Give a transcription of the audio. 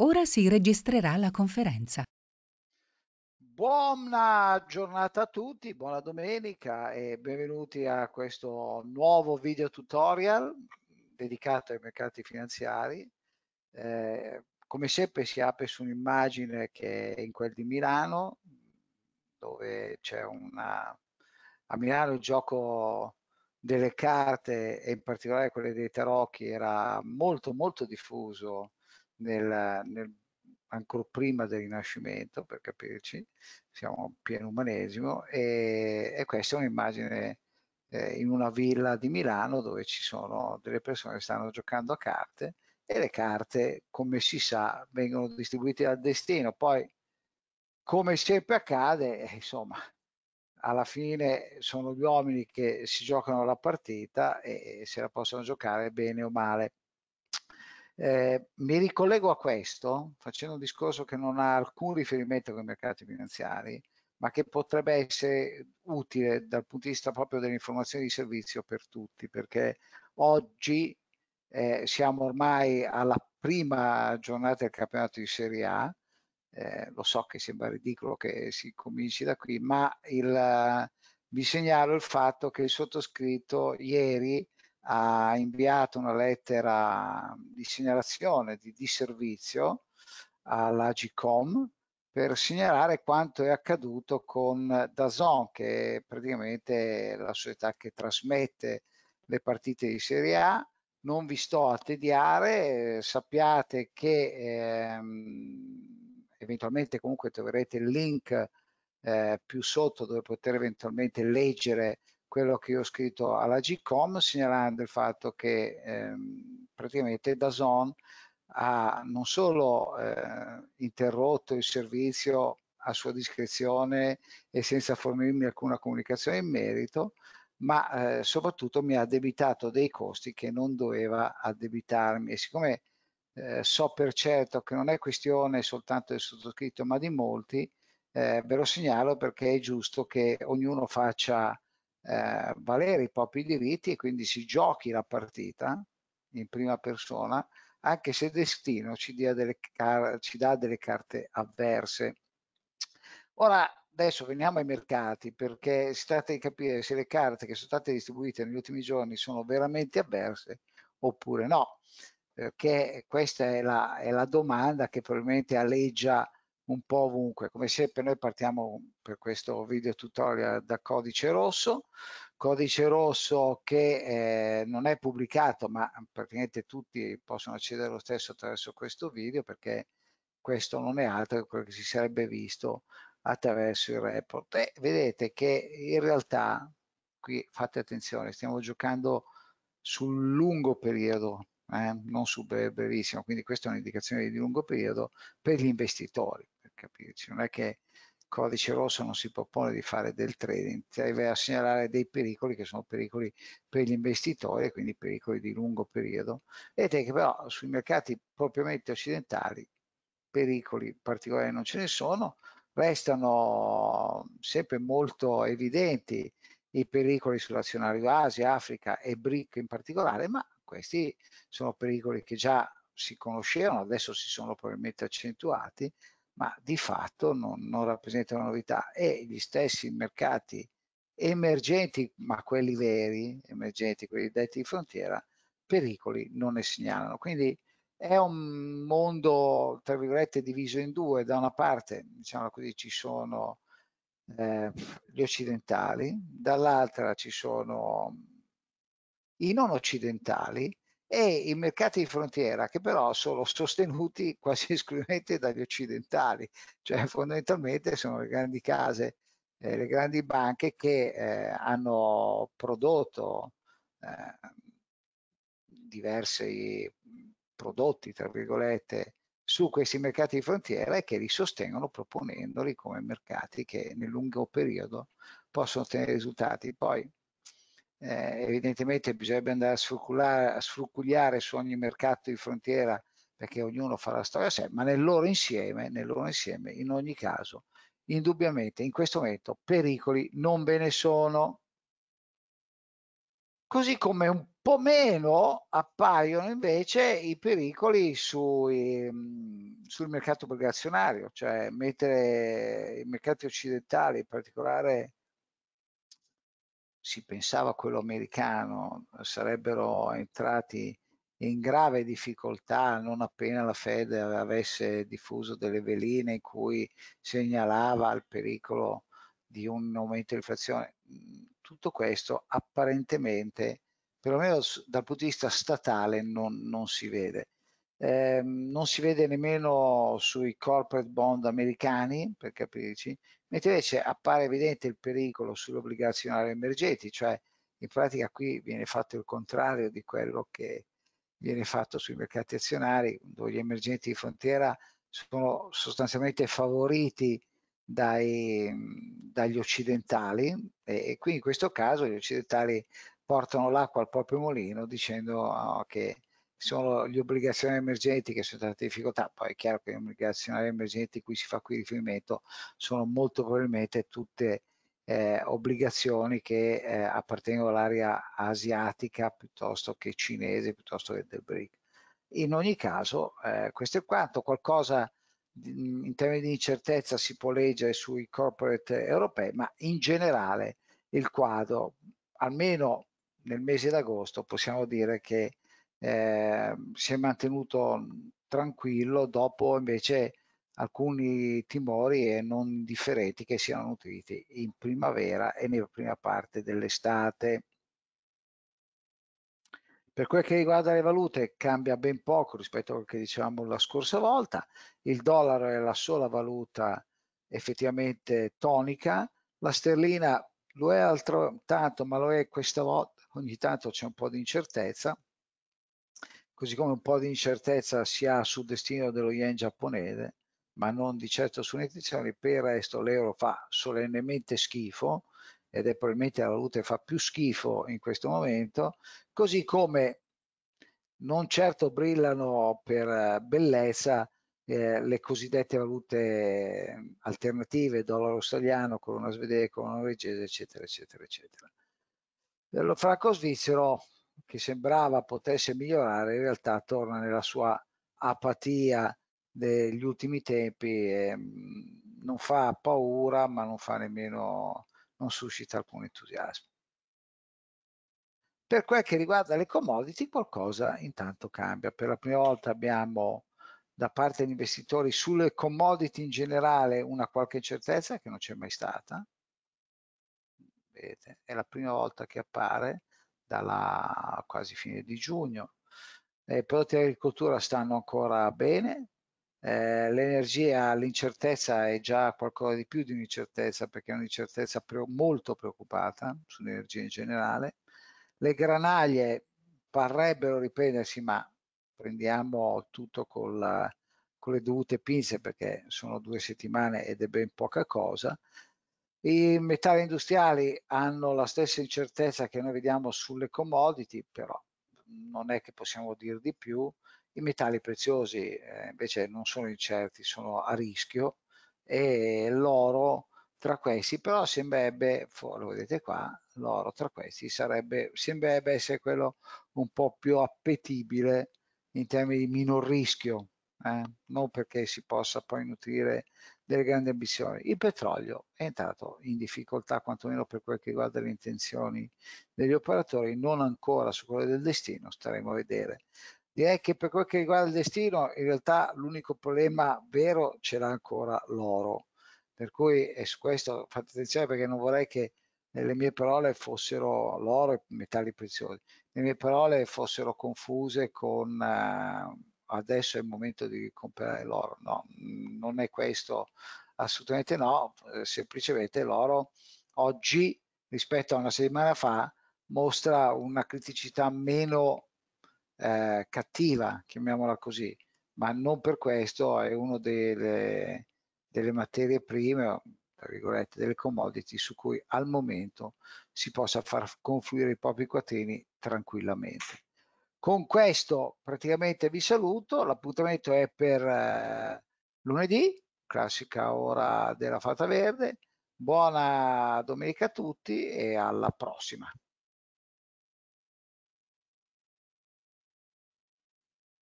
Ora si registrerà la conferenza. Buona giornata a tutti, buona domenica e benvenuti a questo nuovo video tutorial dedicato ai mercati finanziari. Eh, come sempre si apre su un'immagine che è in quel di Milano, dove c'è una... a Milano il gioco delle carte e in particolare quelle dei tarocchi era molto molto diffuso nel, nel ancora prima del Rinascimento, per capirci, siamo pieno umanesimo, e, e questa è un'immagine eh, in una villa di Milano dove ci sono delle persone che stanno giocando a carte e le carte, come si sa, vengono distribuite al destino. Poi, come sempre accade, eh, insomma, alla fine sono gli uomini che si giocano la partita e, e se la possono giocare bene o male. Eh, mi ricollego a questo facendo un discorso che non ha alcun riferimento con i mercati finanziari, ma che potrebbe essere utile dal punto di vista proprio delle informazioni di servizio per tutti, perché oggi eh, siamo ormai alla prima giornata del campionato di Serie A, eh, lo so che sembra ridicolo che si cominci da qui, ma il, vi segnalo il fatto che il sottoscritto ieri ha inviato una lettera di segnalazione di servizio disservio all'Agicom per segnalare quanto è accaduto con Dazon, che è praticamente la società che trasmette le partite di Serie A. Non vi sto a tediare, sappiate che ehm, eventualmente comunque troverete il link eh, più sotto dove poter eventualmente leggere quello che ho scritto alla GCOM segnalando il fatto che ehm, praticamente Dazon ha non solo eh, interrotto il servizio a sua discrezione e senza fornirmi alcuna comunicazione in merito, ma eh, soprattutto mi ha debitato dei costi che non doveva addebitarmi e siccome eh, so per certo che non è questione soltanto del sottoscritto ma di molti, eh, ve lo segnalo perché è giusto che ognuno faccia eh, valere i propri diritti e quindi si giochi la partita in prima persona, anche se Destino ci, delle ci dà delle carte avverse. Ora, adesso veniamo ai mercati, perché si tratta di capire se le carte che sono state distribuite negli ultimi giorni sono veramente avverse oppure no, perché questa è la, è la domanda che probabilmente alleggia un po' ovunque. Come sempre noi partiamo per questo video tutorial da codice rosso, codice rosso che eh, non è pubblicato ma praticamente tutti possono accedere lo stesso attraverso questo video perché questo non è altro che quello che si sarebbe visto attraverso il report. E vedete che in realtà, qui fate attenzione, stiamo giocando sul lungo periodo, eh, non sul brevissimo, quindi questa è un'indicazione di lungo periodo per gli investitori capirci, non è che il codice rosso non si propone di fare del trading, deve segnalare dei pericoli che sono pericoli per gli investitori, quindi pericoli di lungo periodo. Vedete che però sui mercati propriamente occidentali pericoli particolari non ce ne sono, restano sempre molto evidenti i pericoli sull'azionario Asia, Africa e BRIC in particolare, ma questi sono pericoli che già si conoscevano, adesso si sono probabilmente accentuati ma di fatto non, non rappresentano novità e gli stessi mercati emergenti, ma quelli veri, emergenti, quelli detti di frontiera, pericoli non ne segnalano. Quindi è un mondo, tra virgolette, diviso in due. Da una parte, diciamo così, ci sono eh, gli occidentali, dall'altra ci sono i non occidentali e i mercati di frontiera che però sono sostenuti quasi esclusivamente dagli occidentali, cioè fondamentalmente sono le grandi case, eh, le grandi banche che eh, hanno prodotto eh, diversi prodotti, tra virgolette, su questi mercati di frontiera e che li sostengono proponendoli come mercati che nel lungo periodo possono ottenere risultati. Poi eh, evidentemente bisognerebbe andare a sfrucugliare, a sfrucugliare su ogni mercato di frontiera perché ognuno fa la storia a sé, ma nel loro insieme, nel loro insieme in ogni caso, indubbiamente in questo momento pericoli non ve ne sono. Così come un po' meno appaiono invece i pericoli sui, mm, sul mercato obbligazionario, cioè mettere i mercati occidentali, in particolare si pensava quello americano, sarebbero entrati in grave difficoltà non appena la Fed avesse diffuso delle veline in cui segnalava il pericolo di un aumento di inflazione. Tutto questo apparentemente, perlomeno dal punto di vista statale, non, non si vede eh, non si vede nemmeno sui corporate bond americani, per capirci, mentre invece appare evidente il pericolo sull'obbligazionario emergenti, cioè in pratica qui viene fatto il contrario di quello che viene fatto sui mercati azionari, dove gli emergenti di frontiera sono sostanzialmente favoriti dai, dagli occidentali e, e, qui in questo caso gli occidentali portano l'acqua al proprio molino dicendo oh, ah, che sono gli obbligazionari emergenti che sono state difficoltà, poi è chiaro che gli obbligazionari emergenti cui si fa qui riferimento sono molto probabilmente tutte eh, obbligazioni che eh, appartengono all'area asiatica piuttosto che cinese, piuttosto che del BRIC. In ogni caso, eh, questo è quanto, qualcosa in termini di incertezza si può leggere sui corporate europei, ma in generale il quadro, almeno nel mese d'agosto, possiamo dire che eh, si è mantenuto mhmm, tranquillo dopo invece alcuni timori e non differenti che siano nutriti in primavera e nella prima parte dell'estate. Per quel che riguarda le valute cambia ben poco rispetto a quello che dicevamo la scorsa volta, il dollaro è la sola valuta effettivamente tonica, la sterlina lo è altrettanto ma lo è questa volta, ogni tanto c'è un po' di incertezza, così come un po' di incertezza si ha sul destino dello yen giapponese, ma non di certo su un'intenzione, per il resto l'euro fa solennemente schifo ed è probabilmente la valuta che fa più schifo in questo momento, così come non certo brillano per eh, bellezza eh, le cosiddette valute eh, alternative, dollaro australiano, corona svedese, corona norvegese, eccetera, eccetera, eccetera. Lo franco svizzero che sembrava potesse migliorare in realtà torna nella sua apatia degli ultimi tempi e mm, non fa paura ma non fa nemmeno non suscita alcun entusiasmo per quel che riguarda le commodity qualcosa intanto cambia per la prima volta abbiamo da parte degli investitori sulle commodity in generale una qualche incertezza che non c'è mai stata vedete è la prima volta che appare dalla quasi fine di giugno. I eh, prodotti dell'agricoltura stanno ancora bene, eh, l'energia, l'incertezza è già qualcosa di più di un'incertezza perché è un'incertezza pre molto preoccupata sull'energia in generale. Le granaglie parrebbero riprendersi, ma prendiamo tutto col, con le dovute pinze perché sono due settimane ed è ben poca cosa. I metalli industriali hanno la stessa incertezza che noi vediamo sulle commodity, però non è che possiamo dire di più. I metalli preziosi eh, invece non sono incerti, sono a rischio e l'oro tra questi però sembrerebbe, lo vedete qua, l'oro tra questi sarebbe, sembrerebbe essere quello un po' più appetibile in termini di minor rischio, eh? non perché si possa poi nutrire delle grandi ambizioni. Il petrolio è entrato in difficoltà, quantomeno per quel che riguarda le intenzioni degli operatori, non ancora su quelle del destino, staremo a vedere. Direi che per quel che riguarda il destino, in realtà l'unico problema vero ce l'ha ancora l'oro. Per cui è su questo fate attenzione perché non vorrei che nelle mie parole fossero l'oro e metalli preziosi, le mie parole fossero confuse con... Uh, adesso è il momento di comprare l'oro, no, non è questo, assolutamente no, eh, semplicemente l'oro oggi rispetto a una settimana fa mostra una criticità meno eh, cattiva, chiamiamola così, ma non per questo è una delle, delle materie prime, tra virgolette, delle commodity su cui al momento si possa far confluire i propri quattrini tranquillamente. Con questo praticamente vi saluto, l'appuntamento è per eh, lunedì, classica ora della Fata Verde. Buona domenica a tutti e alla prossima.